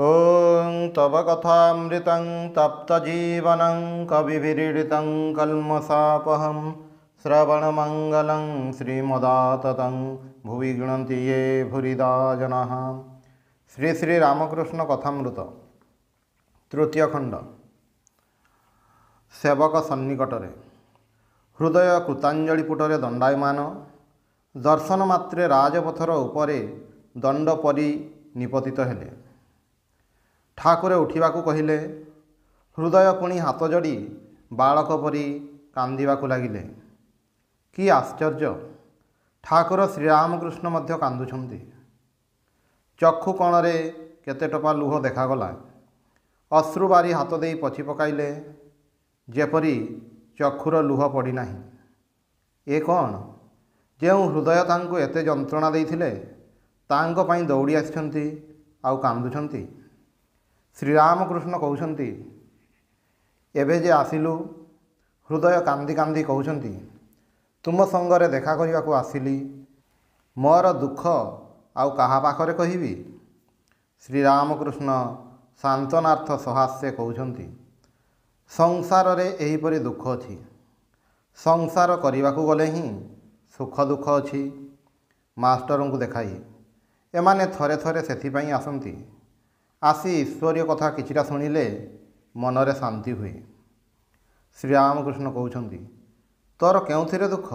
ॐ तव कथामृतं तप्तजीवनं कविभिरीडितं कल्मसापहं श्रवणमङ्गलं श्रीमदाततं भुवि गृणन्ति ये भुरिदा जनाः শ্রী শ্রী রামকৃষ্ণ কথামৃত তৃতীয় খণ্ড সেবক সন্নিকটরে হৃদয় কৃতাঞ্জলি পুটরে দণ্ডায়মান দর্শন মাত্রে রাজপথর উপরে দণ্ড পরি নিপতিত হেলে ଠାକୁର ଉଠିବାକୁ କହିଲେ ହୃଦୟ ପୁଣି ହାତ ଯୋଡ଼ି ବାଳକ ପରି କାନ୍ଦିବାକୁ ଲାଗିଲେ କି ଆଶ୍ଚର୍ଯ୍ୟ ଠାକୁର ଶ୍ରୀରାମକୃଷ୍ଣ ମଧ୍ୟ କାନ୍ଦୁଛନ୍ତି ଚକ୍ଷୁ କଣରେ କେତେ ଟପା ଲୁହ ଦେଖାଗଲା ଅଶ୍ରୁ ବାରି ହାତ ଦେଇ ପଛି ପକାଇଲେ ଯେପରି ଚକ୍ଷୁର ଲୁହ ପଡ଼ିନାହିଁ ଏ କ'ଣ ଯେଉଁ ହୃଦୟ ତାଙ୍କୁ ଏତେ ଯନ୍ତ୍ରଣା ଦେଇଥିଲେ ତାଙ୍କ ପାଇଁ ଦୌଡ଼ି ଆସିଛନ୍ତି ଆଉ କାନ୍ଦୁଛନ୍ତି ଶ୍ରୀରାମକୃଷ୍ଣ କହୁଛନ୍ତି ଏବେ ଯେ ଆସିଲୁ ହୃଦୟ କାନ୍ଦି କାନ୍ଦି କହୁଛନ୍ତି ତୁମ ସଙ୍ଗରେ ଦେଖା କରିବାକୁ ଆସିଲି ମୋର ଦୁଃଖ ଆଉ କାହା ପାଖରେ କହିବି ଶ୍ରୀରାମକୃଷ୍ଣ ସାନ୍ତନାର୍ଥ ସହାସ୍ୟ କହୁଛନ୍ତି ସଂସାରରେ ଏହିପରି ଦୁଃଖ ଅଛି ସଂସାର କରିବାକୁ ଗଲେ ହିଁ ସୁଖ ଦୁଃଖ ଅଛି ମାଷ୍ଟରଙ୍କୁ ଦେଖାଇ ଏମାନେ ଥରେ ଥରେ ସେଥିପାଇଁ ଆସନ୍ତି ଆସି ଈଶ୍ୱରୀୟ କଥା କିଛିଟା ଶୁଣିଲେ ମନରେ ଶାନ୍ତି ହୁଏ ଶ୍ରୀରାମକୃଷ୍ଣ କହୁଛନ୍ତି ତୋର କେଉଁଥିରେ ଦୁଃଖ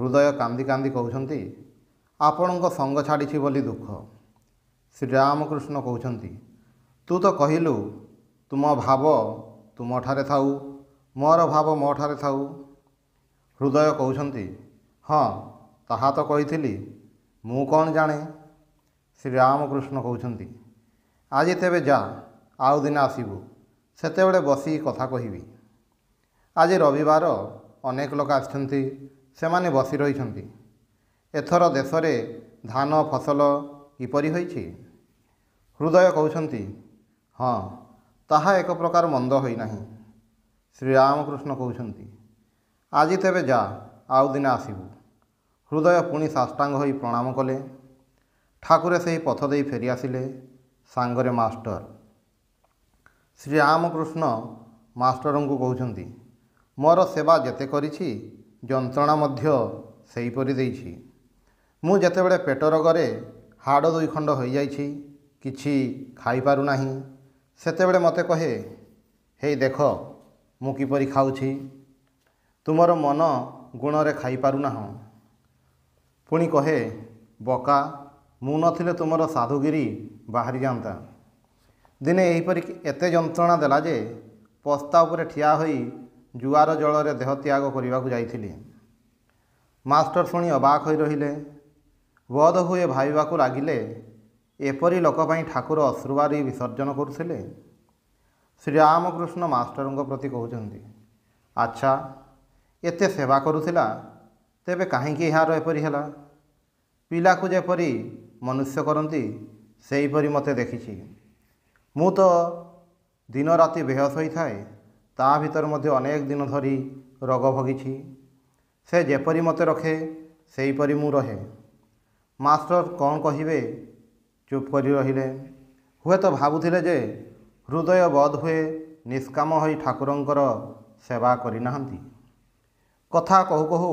ହୃଦୟ କାନ୍ଦି କାନ୍ଦି କହୁଛନ୍ତି ଆପଣଙ୍କ ସଙ୍ଗ ଛାଡ଼ିଛି ବୋଲି ଦୁଃଖ ଶ୍ରୀରାମକୃଷ୍ଣ କହୁଛନ୍ତି ତୁ ତ କହିଲୁ ତୁମ ଭାବ ତୁମଠାରେ ଥାଉ ମୋର ଭାବ ମୋ ଠାରେ ଥାଉ ହୃଦୟ କହୁଛନ୍ତି ହଁ ତାହା ତ କହିଥିଲି ମୁଁ କ'ଣ ଜାଣେ ଶ୍ରୀରାମକୃଷ୍ଣ କହୁଛନ୍ତି ଆଜି ତେବେ ଯା ଆଉ ଦିନ ଆସିବୁ ସେତେବେଳେ ବସିକି କଥା କହିବି ଆଜି ରବିବାର ଅନେକ ଲୋକ ଆସିଛନ୍ତି ସେମାନେ ବସି ରହିଛନ୍ତି ଏଥର ଦେଶରେ ଧାନ ଫସଲ କିପରି ହୋଇଛି ହୃଦୟ କହୁଛନ୍ତି ହଁ ତାହା ଏକ ପ୍ରକାର ମନ୍ଦ ହୋଇନାହିଁ ଶ୍ରୀ ରାମକୃଷ୍ଣ କହୁଛନ୍ତି ଆଜି ତେବେ ଯା ଆଉ ଦିନେ ଆସିବୁ ହୃଦୟ ପୁଣି ସାଷ୍ଟାଙ୍ଗ ହୋଇ ପ୍ରଣାମ କଲେ ଠାକୁର ସେହି ପଥ ଦେଇ ଫେରିଆସିଲେ ସାଙ୍ଗରେ ମାଷ୍ଟର ଶ୍ରୀ ରାମକୃଷ୍ଣ ମାଷ୍ଟରଙ୍କୁ କହୁଛନ୍ତି ମୋର ସେବା ଯେତେ କରିଛି ଯନ୍ତ୍ରଣା ମଧ୍ୟ ସେହିପରି ଦେଇଛି ମୁଁ ଯେତେବେଳେ ପେଟ ରୋଗରେ ହାଡ଼ ଦୁଇ ଖଣ୍ଡ ହୋଇଯାଇଛି କିଛି ଖାଇପାରୁନାହିଁ ସେତେବେଳେ ମୋତେ କହେ ହେଇ ଦେଖ ମୁଁ କିପରି ଖାଉଛି ତୁମର ମନ ଗୁଣରେ ଖାଇପାରୁନାହଁ ପୁଣି କହେ ବକା ମୁଁ ନଥିଲେ ତୁମର ସାଧୁଗିରି ବାହାରିଯାଆନ୍ତା ଦିନେ ଏହିପରି ଏତେ ଯନ୍ତ୍ରଣା ଦେଲା ଯେ ପସ୍ତା ଉପରେ ଠିଆ ହୋଇ ଜୁଆର ଜଳରେ ଦେହ ତ୍ୟାଗ କରିବାକୁ ଯାଇଥିଲି ମାଷ୍ଟର ଶୁଣି ଅବାକ ହୋଇ ରହିଲେ ବୋଧ ହୁଏ ଭାବିବାକୁ ଲାଗିଲେ ଏପରି ଲୋକ ପାଇଁ ଠାକୁର ଅଶ୍ରୁବାରି ବିସର୍ଜନ କରୁଥିଲେ ଶ୍ରୀରାମକୃଷ୍ଣ ମାଷ୍ଟରଙ୍କ ପ୍ରତି କହୁଛନ୍ତି ଆଚ୍ଛା ଏତେ ସେବା କରୁଥିଲା ତେବେ କାହିଁକି ଏହାର ଏପରି ହେଲା ପିଲାକୁ ଯେପରି ମନୁଷ୍ୟ କରନ୍ତି ସେହିପରି ମୋତେ ଦେଖିଛି ମୁଁ ତ ଦିନ ରାତି ବେହସ ହୋଇଥାଏ ତା ଭିତରେ ମଧ୍ୟ ଅନେକ ଦିନ ଧରି ରୋଗ ଭୋଗିଛି ସେ ଯେପରି ମୋତେ ରଖେ ସେହିପରି ମୁଁ ରହେ ମାଷ୍ଟର କ'ଣ କହିବେ ଚୁପ୍ କରି ରହିଲେ ହୁଏତ ଭାବୁଥିଲେ ଯେ ହୃଦୟ ବଧ ହୁଏ ନିଷ୍କାମ ହୋଇ ଠାକୁରଙ୍କର ସେବା କରିନାହାନ୍ତି କଥା କହୁ କହୁ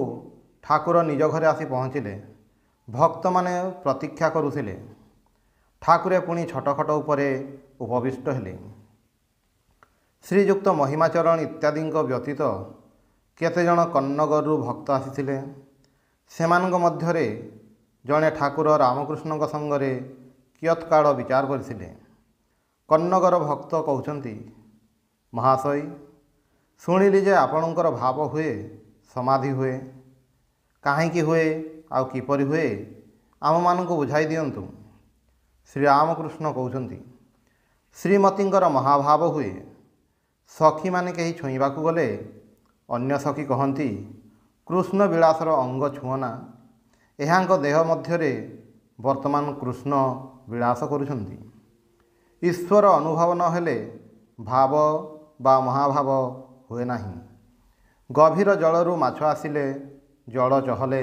ଠାକୁର ନିଜ ଘରେ ଆସି ପହଞ୍ଚିଲେ ଭକ୍ତମାନେ ପ୍ରତୀକ୍ଷା କରୁଥିଲେ ଠାକୁରେ ପୁଣି ଛଟଖଟ ଉପରେ ଉପବିଷ୍ଟ ହେଲେ ଶ୍ରୀଯୁକ୍ତ ମହିମାଚରଣ ଇତ୍ୟାଦିଙ୍କ ବ୍ୟତୀତ କେତେଜଣ କନ୍ନଗରରୁ ଭକ୍ତ ଆସିଥିଲେ ସେମାନଙ୍କ ମଧ୍ୟରେ ଜଣେ ଠାକୁର ରାମକୃଷ୍ଣଙ୍କ ସଙ୍ଗରେ କିୟତ୍କାଳ ବିଚାର କରିଥିଲେ କନ୍ନଗର ଭକ୍ତ କହୁଛନ୍ତି ମହାଶୟ ଶୁଣିଲି ଯେ ଆପଣଙ୍କର ଭାବ ହୁଏ ସମାଧି ହୁଏ କାହିଁକି ହୁଏ ଆଉ କିପରି ହୁଏ ଆମମାନଙ୍କୁ ବୁଝାଇ ଦିଅନ୍ତୁ ଶ୍ରୀରାମକୃଷ୍ଣ କହୁଛନ୍ତି ଶ୍ରୀମତୀଙ୍କର ମହାଭାବ ହୁଏ ସଖୀମାନେ କେହି ଛୁଇଁବାକୁ ଗଲେ ଅନ୍ୟ ସଖୀ କହନ୍ତି କୃଷ୍ଣ ବିଳାସର ଅଙ୍ଗ ଛୁଅନା ଏହାଙ୍କ ଦେହ ମଧ୍ୟରେ ବର୍ତ୍ତମାନ କୃଷ୍ଣ ବିଳାସ କରୁଛନ୍ତି ଈଶ୍ୱର ଅନୁଭବ ନ ହେଲେ ଭାବ ବା ମହାଭାବ ହୁଏ ନାହିଁ ଗଭୀର ଜଳରୁ ମାଛ ଆସିଲେ ଜଳ ଚହଲେ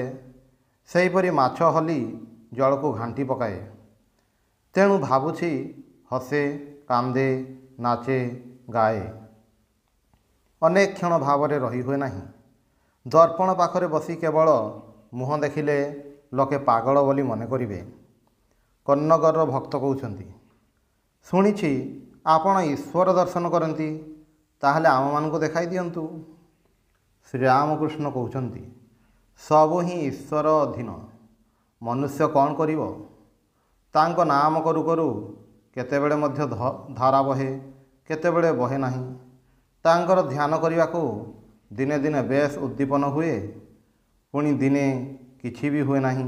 ସେହିପରି ମାଛ ହଲି ଜଳକୁ ଘାଣ୍ଟି ପକାଏ ତେଣୁ ଭାବୁଛି ହସେ କାନ୍ଦେ ନାଚେ ଗାଏ ଅନେକ କ୍ଷଣ ଭାବରେ ରହିହୁଏ ନାହିଁ ଦର୍ପଣ ପାଖରେ ବସି କେବଳ ମୁହଁ ଦେଖିଲେ ଲୋକେ ପାଗଳ ବୋଲି ମନେ କରିବେ କର୍ଣ୍ଣଗରର ଭକ୍ତ କହୁଛନ୍ତି ଶୁଣିଛି ଆପଣ ଈଶ୍ୱର ଦର୍ଶନ କରନ୍ତି ତାହେଲେ ଆମମାନଙ୍କୁ ଦେଖାଇ ଦିଅନ୍ତୁ ଶ୍ରୀରାମକୃଷ୍ଣ କହୁଛନ୍ତି ସବୁ ହିଁ ଈଶ୍ୱର ଅଧୀନ ମନୁଷ୍ୟ କ'ଣ କରିବ ତାଙ୍କ ନାମ କରୁ କରୁ କେତେବେଳେ ମଧ୍ୟ ଧାରା ବହେ କେତେବେଳେ ବହେ ନାହିଁ ତାଙ୍କର ଧ୍ୟାନ କରିବାକୁ ଦିନେ ଦିନେ ବେଶ୍ ଉଦ୍ଦୀପନ ହୁଏ ପୁଣି ଦିନେ କିଛି ବି ହୁଏ ନାହିଁ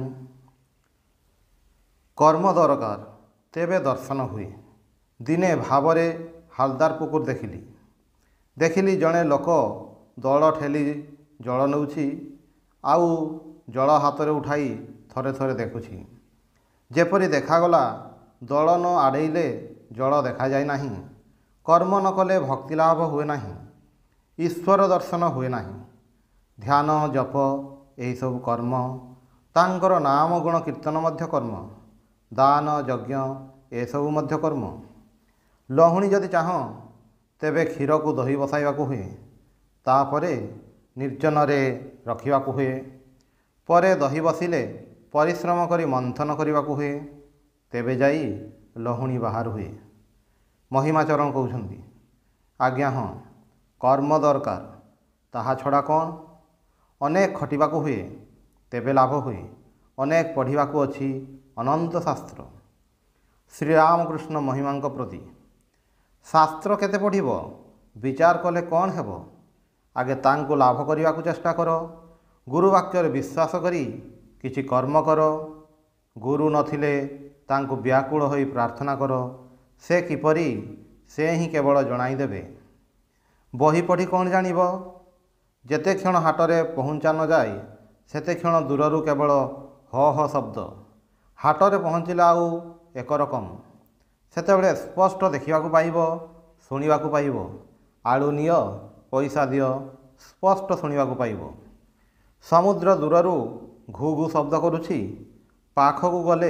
କର୍ମ ଦରକାର ତେବେ ଦର୍ଶନ ହୁଏ ଦିନେ ଭାବରେ ହାଲଦାର ପୁକୁର ଦେଖିଲି ଦେଖିଲି ଜଣେ ଲୋକ ଦଳ ଠେଲି ଜଳ ନେଉଛି ଆଉ ଜଳ ହାତରେ ଉଠାଇ ଥରେ ଥରେ ଦେଖୁଛି ଯେପରି ଦେଖାଗଲା ଦଳ ନ ଆଡ଼େଇଲେ ଜଳ ଦେଖାଯାଏ ନାହିଁ କର୍ମ ନ କଲେ ଭକ୍ତିଲାଭ ହୁଏ ନାହିଁ ଈଶ୍ୱର ଦର୍ଶନ ହୁଏ ନାହିଁ ଧ୍ୟାନ ଜପ ଏହିସବୁ କର୍ମ ତାଙ୍କର ନାମ ଗୁଣ କୀର୍ତ୍ତନ ମଧ୍ୟ କର୍ମ ଦାନ ଯଜ୍ଞ ଏସବୁ ମଧ୍ୟ କର୍ମ ଲହୁଣୀ ଯଦି ଚାହଁ ତେବେ କ୍ଷୀରକୁ ଦହି ବସାଇବାକୁ ହୁଏ ତାପରେ ନିର୍ଜନରେ ରଖିବାକୁ ହୁଏ ପରେ ଦହି ବସିଲେ ପରିଶ୍ରମ କରି ମନ୍ଥନ କରିବାକୁ ହୁଏ ତେବେ ଯାଇ ଲହୁଣୀ ବାହାର ହୁଏ ମହିମାଚରଣ କହୁଛନ୍ତି ଆଜ୍ଞା ହଁ କର୍ମ ଦରକାର ତାହା ଛଡ଼ା କ'ଣ ଅନେକ ଖଟିବାକୁ ହୁଏ ତେବେ ଲାଭ ହୁଏ ଅନେକ ପଢ଼ିବାକୁ ଅଛି ଅନନ୍ତ ଶାସ୍ତ୍ର ଶ୍ରୀରାମକୃଷ୍ଣ ମହିମାଙ୍କ ପ୍ରତି ଶାସ୍ତ୍ର କେତେ ପଢ଼ିବ ବିଚାର କଲେ କ'ଣ ହେବ ଆଗେ ତାଙ୍କୁ ଲାଭ କରିବାକୁ ଚେଷ୍ଟା କର ଗୁରୁବାକ୍ୟରେ ବିଶ୍ୱାସ କରି କିଛି କର୍ମ କର ଗୁରୁ ନଥିଲେ ତାଙ୍କୁ ବ୍ୟାକୁଳ ହୋଇ ପ୍ରାର୍ଥନା କର ସେ କିପରି ସେ ହିଁ କେବଳ ଜଣାଇଦେବେ ବହି ପଢ଼ି କ'ଣ ଜାଣିବ ଯେତେ କ୍ଷଣ ହାଟରେ ପହଞ୍ଚା ନଯାଏ ସେତେ କ୍ଷଣ ଦୂରରୁ କେବଳ ହ ହ ଶବ୍ଦ ହାଟରେ ପହଞ୍ଚିଲା ଆଉ ଏକ ରକମ ସେତେବେଳେ ସ୍ପଷ୍ଟ ଦେଖିବାକୁ ପାଇବ ଶୁଣିବାକୁ ପାଇବ ଆଳୁ ନିଅ ପଇସା ଦିଅ ସ୍ପଷ୍ଟ ଶୁଣିବାକୁ ପାଇବ ସମୁଦ୍ର ଦୂରରୁ ଘୁ ଘୁ ଶବ୍ଦ କରୁଛି ପାଖକୁ ଗଲେ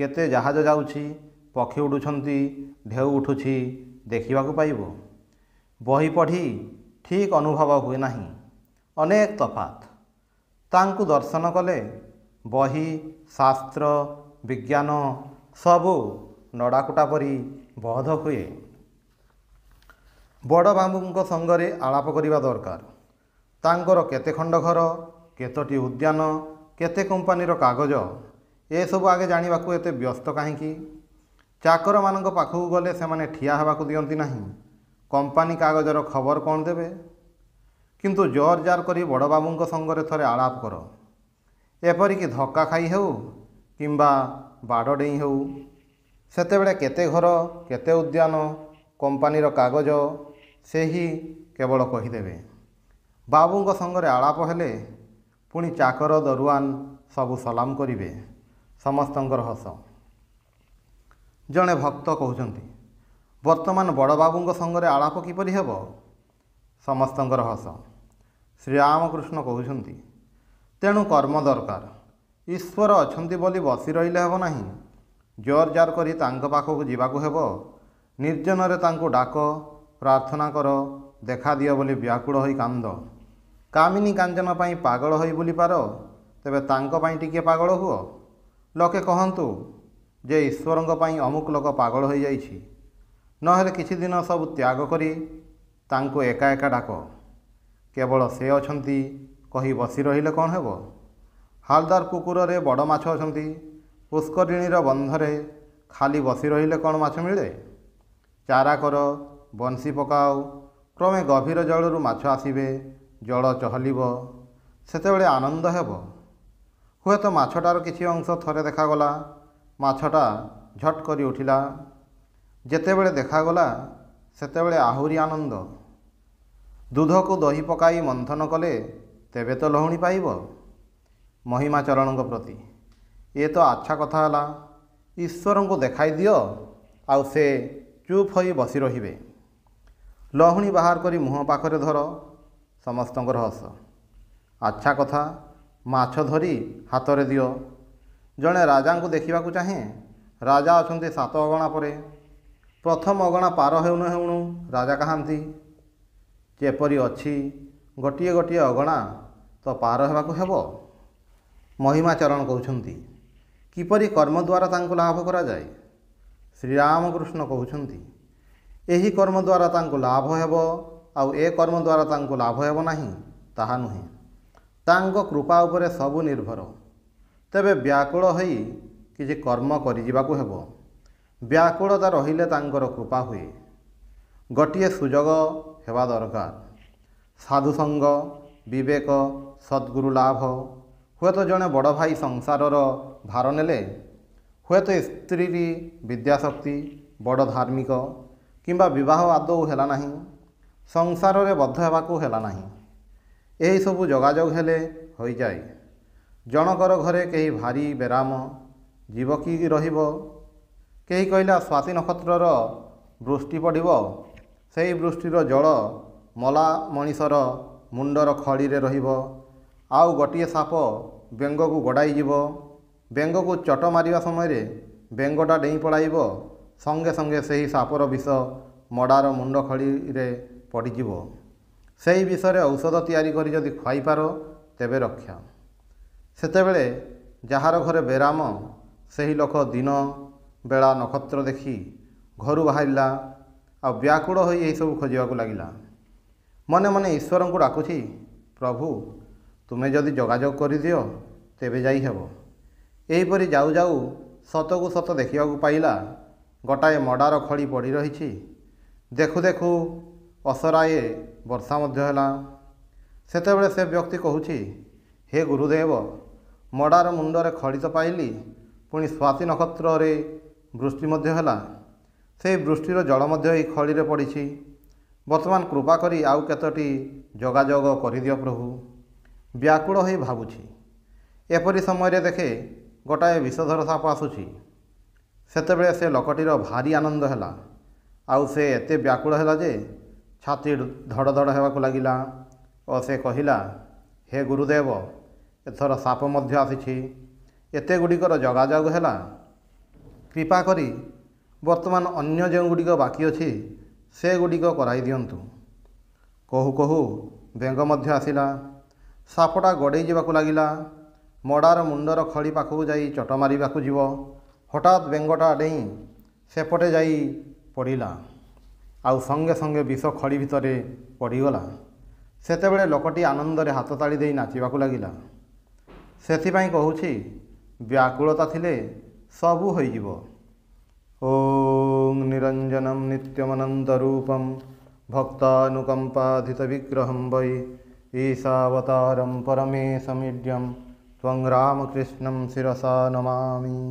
କେତେ ଜାହାଜ ଯାଉଛି ପକ୍ଷୀ ଉଡ଼ୁଛନ୍ତି ଢେଉ ଉଠୁଛି ଦେଖିବାକୁ ପାଇବ ବହି ପଢ଼ି ଠିକ୍ ଅନୁଭବ ହୁଏ ନାହିଁ ଅନେକ ତଫାତ ତାଙ୍କୁ ଦର୍ଶନ କଲେ ବହି ଶାସ୍ତ୍ର ବିଜ୍ଞାନ ସବୁ ନଡ଼ାକୁଟା ପରି ବୋଧ ହୁଏ ବଡ଼ ବାବୁଙ୍କ ସଙ୍ଗରେ ଆଳାପ କରିବା ଦରକାର ତାଙ୍କର କେତେ ଖଣ୍ଡ ଘର କେତୋଟି ଉଦ୍ୟାନ କେତେ କମ୍ପାନୀର କାଗଜ ଏସବୁ ଆଗେ ଜାଣିବାକୁ ଏତେ ବ୍ୟସ୍ତ କାହିଁକି ଚାକରମାନଙ୍କ ପାଖକୁ ଗଲେ ସେମାନେ ଠିଆ ହେବାକୁ ଦିଅନ୍ତି ନାହିଁ କମ୍ପାନୀ କାଗଜର ଖବର କ'ଣ ଦେବେ କିନ୍ତୁ ଜୋର ଜାର କରି ବଡ଼ବାବୁଙ୍କ ସଙ୍ଗରେ ଥରେ ଆଳାପ କର ଏପରିକି ଧକ୍କା ଖାଇ ହେଉ କିମ୍ବା ବାଡ଼ ଡେଇଁ ହେଉ ସେତେବେଳେ କେତେ ଘର କେତେ ଉଦ୍ୟାନ କମ୍ପାନୀର କାଗଜ ସେ ହିଁ କେବଳ କହିଦେବେ ବାବୁଙ୍କ ସଙ୍ଗରେ ଆଳାପ ହେଲେ ପୁଣି ଚାକର ଦରୁଆନ ସବୁ ସଲାମ କରିବେ ସମସ୍ତଙ୍କର ହସ ଜଣେ ଭକ୍ତ କହୁଛନ୍ତି ବର୍ତ୍ତମାନ ବଡ଼ ବାବୁଙ୍କ ସଙ୍ଗରେ ଆଳାପ କିପରି ହେବ ସମସ୍ତଙ୍କର ହସ ଶ୍ରୀରାମକୃଷ୍ଣ କହୁଛନ୍ତି ତେଣୁ କର୍ମ ଦରକାର ଈଶ୍ୱର ଅଛନ୍ତି ବୋଲି ବସି ରହିଲେ ହେବ ନାହିଁ ଜୋର ଜାର କରି ତାଙ୍କ ପାଖକୁ ଯିବାକୁ ହେବ ନିର୍ଜନରେ ତାଙ୍କୁ ଡାକ ପ୍ରାର୍ଥନା କର ଦେଖାଦିଅ ବୋଲି ବ୍ୟାକୁଳ ହୋଇ କାନ୍ଦ କାମିନୀ କାଞ୍ଚନ ପାଇଁ ପାଗଳ ହୋଇ ବୁଲିପାର ତେବେ ତାଙ୍କ ପାଇଁ ଟିକିଏ ପାଗଳ ହୁଅ ଲୋକେ କହନ୍ତୁ ଯେ ଈଶ୍ୱରଙ୍କ ପାଇଁ ଅମୁକ ଲୋକ ପାଗଳ ହୋଇଯାଇଛି ନହେଲେ କିଛି ଦିନ ସବୁ ତ୍ୟାଗ କରି ତାଙ୍କୁ ଏକା ଏକା ଡାକ କେବଳ ସେ ଅଛନ୍ତି କହି ବସି ରହିଲେ କ'ଣ ହେବ ହାଲଦାର ପୁକୁରରେ ବଡ଼ ମାଛ ଅଛନ୍ତି ପୁଷ୍କରିଣୀର ବନ୍ଧରେ ଖାଲି ବସି ରହିଲେ କ'ଣ ମାଛ ମିଳେ ଚାରା କର ବଂଶୀ ପକାଉ କ୍ରମେ ଗଭୀର ଜଳରୁ ମାଛ ଆସିବେ ଜଳ ଚହଲିବ ସେତେବେଳେ ଆନନ୍ଦ ହେବ ହୁଏତ ମାଛଟାର କିଛି ଅଂଶ ଥରେ ଦେଖାଗଲା ମାଛଟା ଝଟ୍ କରି ଉଠିଲା ଯେତେବେଳେ ଦେଖାଗଲା ସେତେବେଳେ ଆହୁରି ଆନନ୍ଦ ଦୁଧକୁ ଦହି ପକାଇ ମନ୍ଥନ କଲେ ତେବେ ତ ଲହୁଣୀ ପାଇବ ମହିମା ଚରଣଙ୍କ ପ୍ରତି ଏ ତ ଆଚ୍ଛା କଥା ହେଲା ଈଶ୍ୱରଙ୍କୁ ଦେଖାଇ ଦିଅ ଆଉ ସେ ଚୁପ୍ ହୋଇ ବସି ରହିବେ ଲହୁଣୀ ବାହାର କରି ମୁହଁ ପାଖରେ ଧର ସମସ୍ତଙ୍କ ରହସ ଆଚ୍ଛା କଥା ମାଛ ଧରି ହାତରେ ଦିଅ ଜଣେ ରାଜାଙ୍କୁ ଦେଖିବାକୁ ଚାହେଁ ରାଜା ଅଛନ୍ତି ସାତ ଅଗଣା ପରେ ପ୍ରଥମ ଅଗଣା ପାର ହେଉଣୁ ହେଉଣୁ ରାଜା କାହାନ୍ତି ଯେପରି ଅଛି ଗୋଟିଏ ଗୋଟିଏ ଅଗଣା ତ ପାର ହେବାକୁ ହେବ ମହିମାଚରଣ କହୁଛନ୍ତି କିପରି କର୍ମ ଦ୍ୱାରା ତାଙ୍କୁ ଲାଭ କରାଯାଏ ଶ୍ରୀରାମକୃଷ୍ଣ କହୁଛନ୍ତି ଏହି କର୍ମ ଦ୍ୱାରା ତାଙ୍କୁ ଲାଭ ହେବ ଆଉ ଏ କର୍ମ ଦ୍ୱାରା ତାଙ୍କୁ ଲାଭ ହେବ ନାହିଁ ତାହା ନୁହେଁ ତାଙ୍କ କୃପା ଉପରେ ସବୁ ନିର୍ଭର ତେବେ ବ୍ୟାକୁଳ ହୋଇ କିଛି କର୍ମ କରିଯିବାକୁ ହେବ ବ୍ୟାକୁଳତା ରହିଲେ ତାଙ୍କର କୃପା ହୁଏ ଗୋଟିଏ ସୁଯୋଗ ହେବା ଦରକାର ସାଧୁସଙ୍ଗ ବିବେକ ସଦ୍ଗୁରୁ ଲାଭ ହୁଏତ ଜଣେ ବଡ଼ ଭାଇ ସଂସାରର ଭାର ନେଲେ ହୁଏତ ସ୍ତ୍ରୀଟି ବିଦ୍ୟାଶକ୍ତି ବଡ଼ ଧାର୍ମିକ କିମ୍ବା ବିବାହ ଆଦୌ ହେଲା ନାହିଁ ସଂସାରରେ ବଦ୍ଧ ହେବାକୁ ହେଲା ନାହିଁ ଏହିସବୁ ଯୋଗାଯୋଗ ହେଲେ ହୋଇଯାଏ ଜଣଙ୍କର ଘରେ କେହି ଭାରି ବେରାମ ଯିବ କି ରହିବ କେହି କହିଲା ସ୍ୱାତି ନକ୍ଷତ୍ରର ବୃଷ୍ଟି ପଡ଼ିବ ସେହି ବୃଷ୍ଟିର ଜଳ ମଲା ମଣିଷର ମୁଣ୍ଡର ଖଡ଼ିରେ ରହିବ ଆଉ ଗୋଟିଏ ସାପ ବେଙ୍ଗକୁ ଗଡ଼ାଇଯିବ ବେଙ୍ଗକୁ ଚଟ ମାରିବା ସମୟରେ ବେଙ୍ଗଟା ଡେଇଁ ପଳାଇବ ସଙ୍ଗେ ସଙ୍ଗେ ସେହି ସାପର ବିଷ ମଡ଼ାର ମୁଣ୍ଡ ଖଳିରେ ପଡ଼ିଯିବ ସେହି ବିଷରେ ଔଷଧ ତିଆରି କରି ଯଦି ଖୁଆଇପାର ତେବେ ରକ୍ଷା ସେତେବେଳେ ଯାହାର ଘରେ ବେରାମ ସେହି ଲୋକ ଦିନ ବେଳା ନକ୍ଷତ୍ର ଦେଖି ଘରୁ ବାହାରିଲା ଆଉ ବ୍ୟାକୁଳ ହୋଇ ଏହିସବୁ ଖୋଜିବାକୁ ଲାଗିଲା ମନେ ମନେ ଈଶ୍ୱରଙ୍କୁ ଡାକୁଛି ପ୍ରଭୁ ତୁମେ ଯଦି ଯୋଗାଯୋଗ କରିଦିଅ ତେବେ ଯାଇ ହେବ ଏହିପରି ଯାଉ ଯାଉ ସତକୁ ସତ ଦେଖିବାକୁ ପାଇଲା ଗୋଟାଏ ମଡ଼ାର ଖଳି ପଡ଼ି ରହିଛି ଦେଖୁ ଦେଖୁ ଅସରାଏ ବର୍ଷା ମଧ୍ୟ ହେଲା ସେତେବେଳେ ସେ ବ୍ୟକ୍ତି କହୁଛି ହେ ଗୁରୁଦେବ ମଡ଼ାର ମୁଣ୍ଡରେ ଖଡ଼ି ତ ପାଇଲି ପୁଣି ସ୍ୱାତି ନକ୍ଷତ୍ରରେ ବୃଷ୍ଟି ମଧ୍ୟ ହେଲା ସେହି ବୃଷ୍ଟିର ଜଳ ମଧ୍ୟ ଏହି ଖଳିରେ ପଡ଼ିଛି ବର୍ତ୍ତମାନ କୃପା କରି ଆଉ କେତୋଟି ଯୋଗାଯୋଗ କରିଦିଅ ପ୍ରଭୁ ବ୍ୟାକୁଳ ହୋଇ ଭାବୁଛି ଏପରି ସମୟରେ ଦେଖେ ଗୋଟାଏ ବିଷଧର ସାପ ଆସୁଛି ସେତେବେଳେ ସେ ଲୋକଟିର ଭାରି ଆନନ୍ଦ ହେଲା ଆଉ ସେ ଏତେ ବ୍ୟାକୁଳ ହେଲା ଯେ ଛାତି ଧଡ଼ ଧଡ଼ ହେବାକୁ ଲାଗିଲା ଓ ସେ କହିଲା ହେ ଗୁରୁଦେବ ଏଥର ସାପ ମଧ୍ୟ ଆସିଛି ଏତେ ଗୁଡ଼ିକର ଯୋଗାଯୋଗ ହେଲା କୃପା କରି ବର୍ତ୍ତମାନ ଅନ୍ୟ ଯେଉଁଗୁଡ଼ିକ ବାକି ଅଛି ସେଗୁଡ଼ିକ କରାଇ ଦିଅନ୍ତୁ କହୁ କହୁ ବେଙ୍ଗ ମଧ୍ୟ ଆସିଲା ସାପଟା ଗଡ଼େଇ ଯିବାକୁ ଲାଗିଲା ମଡ଼ାର ମୁଣ୍ଡର ଖଳି ପାଖକୁ ଯାଇ ଚଟ ମାରିବାକୁ ଯିବ ହଠାତ୍ ବେଙ୍ଗଟା ଡେଇଁ ସେପଟେ ଯାଇ ପଡ଼ିଲା ଆଉ ସଙ୍ଗେ ସଙ୍ଗେ ବିଷ ଖଡ଼ି ଭିତରେ ପଡ଼ିଗଲା ସେତେବେଳେ ଲୋକଟି ଆନନ୍ଦରେ ହାତ ତାଳି ଦେଇ ନାଚିବାକୁ ଲାଗିଲା ସେଥିପାଇଁ କହୁଛି ବ୍ୟାକୁଳତା ଥିଲେ ସବୁ ହୋଇଯିବ ଓଂ ନିରଞ୍ଜନମ୍ ନିତ୍ୟମନନ୍ତ ରୂପମ୍ ভক্তানুকম্পাধিত বিগ্রহম বৈ ঈশাবতারম পরমেশমিড্যম ত্বং রামকৃষ্ণম শিরসা নমামি